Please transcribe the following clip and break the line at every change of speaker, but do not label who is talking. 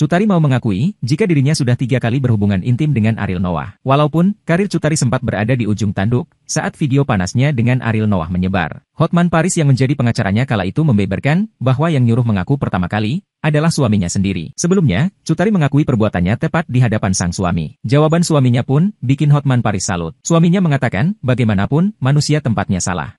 Cutari mau mengakui, jika dirinya sudah tiga kali berhubungan intim dengan Ariel Noah. Walaupun, karir Cutari sempat berada di ujung tanduk, saat video panasnya dengan Ariel Noah menyebar. Hotman Paris yang menjadi pengacaranya kala itu membeberkan, bahwa yang nyuruh mengaku pertama kali, adalah suaminya sendiri. Sebelumnya, Cutari mengakui perbuatannya tepat di hadapan sang suami. Jawaban suaminya pun, bikin Hotman Paris salut. Suaminya mengatakan, bagaimanapun, manusia tempatnya salah.